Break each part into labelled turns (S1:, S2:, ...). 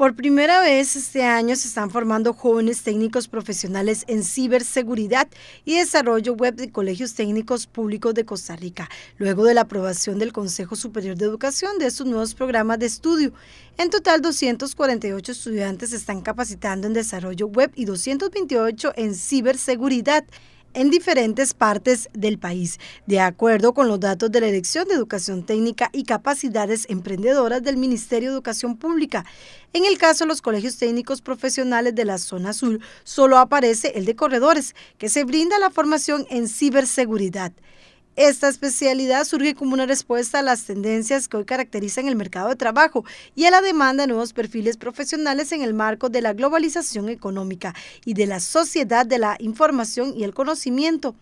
S1: Por primera vez este año se están formando jóvenes técnicos profesionales en ciberseguridad y desarrollo web de colegios técnicos públicos de Costa Rica, luego de la aprobación del Consejo Superior de Educación de estos nuevos programas de estudio. En total, 248 estudiantes se están capacitando en desarrollo web y 228 en ciberseguridad en diferentes partes del país, de acuerdo con los datos de la Elección de Educación Técnica y Capacidades Emprendedoras del Ministerio de Educación Pública. En el caso de los colegios técnicos profesionales de la zona sur, solo aparece el de corredores, que se brinda la formación en ciberseguridad. Esta especialidad surge como una respuesta a las tendencias que hoy caracterizan el mercado de trabajo y a la demanda de nuevos perfiles profesionales en el marco de la globalización económica y de la sociedad de la información y el conocimiento.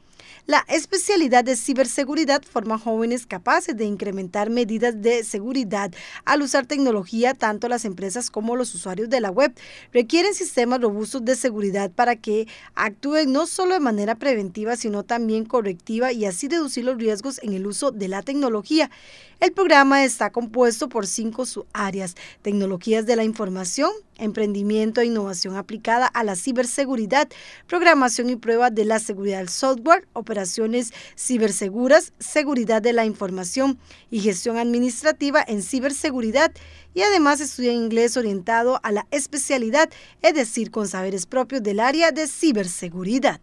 S1: La especialidad de ciberseguridad forma jóvenes capaces de incrementar medidas de seguridad al usar tecnología tanto las empresas como los usuarios de la web. Requieren sistemas robustos de seguridad para que actúen no solo de manera preventiva, sino también correctiva y así reducir los riesgos en el uso de la tecnología. El programa está compuesto por cinco áreas, tecnologías de la información, emprendimiento e innovación aplicada a la ciberseguridad, programación y prueba de la seguridad del software, operaciones ciberseguras, seguridad de la información y gestión administrativa en ciberseguridad y además estudia inglés orientado a la especialidad, es decir, con saberes propios del área de ciberseguridad.